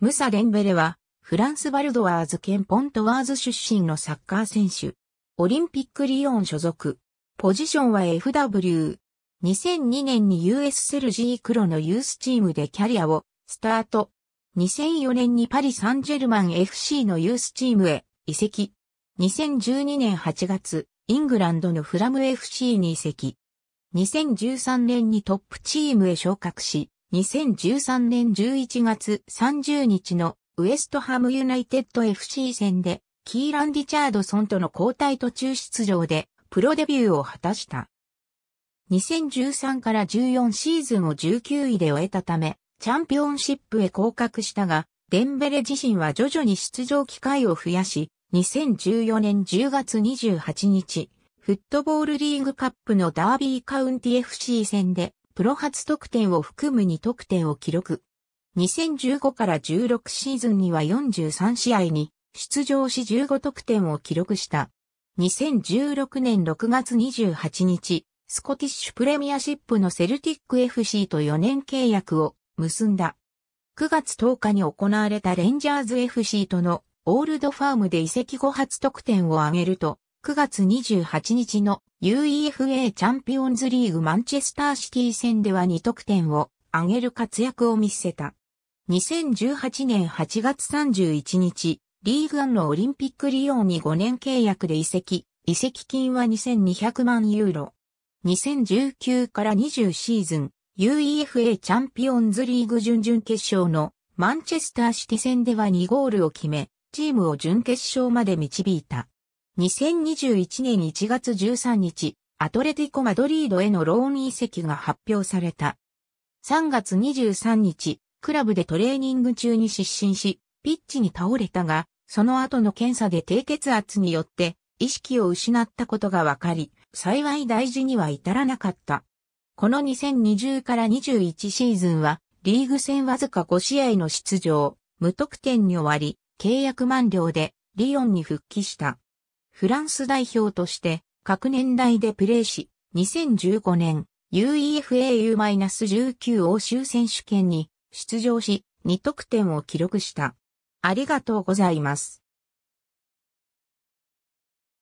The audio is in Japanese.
ムサ・デンベレは、フランス・バルドワーズ県ポントワーズ出身のサッカー選手。オリンピックリオン所属。ポジションは FW。2002年に US セルジークロのユースチームでキャリアをスタート。2004年にパリ・サンジェルマン FC のユースチームへ移籍。2012年8月、イングランドのフラム FC に移籍。2013年にトップチームへ昇格し、2013年11月30日のウエストハムユナイテッド FC 戦でキーラン・リチャードソンとの交代途中出場でプロデビューを果たした。2013から14シーズンを19位で終えたため、チャンピオンシップへ降格したが、デンベレ自身は徐々に出場機会を増やし、2014年10月28日、フットボールリーグカップのダービーカウンティ FC 戦でプロ初得点を含む2得点を記録。2015から16シーズンには43試合に出場し15得点を記録した。2016年6月28日、スコティッシュプレミアシップのセルティック FC と4年契約を結んだ。9月10日に行われたレンジャーズ FC とのオールドファームで移籍後初得点を挙げると、9月28日の UEFA チャンピオンズリーグマンチェスターシティ戦では2得点を挙げる活躍を見せた。2018年8月31日、リーグアンのオリンピック利用に5年契約で移籍、移籍金は2200万ユーロ。2019から20シーズン、UEFA チャンピオンズリーグ準々決勝のマンチェスターシティ戦では2ゴールを決め、チームを準決勝まで導いた。2021年1月13日、アトレティコ・マドリードへのローン移籍が発表された。3月23日、クラブでトレーニング中に失神し、ピッチに倒れたが、その後の検査で低血圧によって意識を失ったことが分かり、幸い大事には至らなかった。この2020から21シーズンは、リーグ戦わずか5試合の出場、無得点に終わり、契約満了でリオンに復帰した。フランス代表として各年代でプレーし、2015年 UEFAU-19 欧州選手権に出場し、2得点を記録した。ありがとうございます。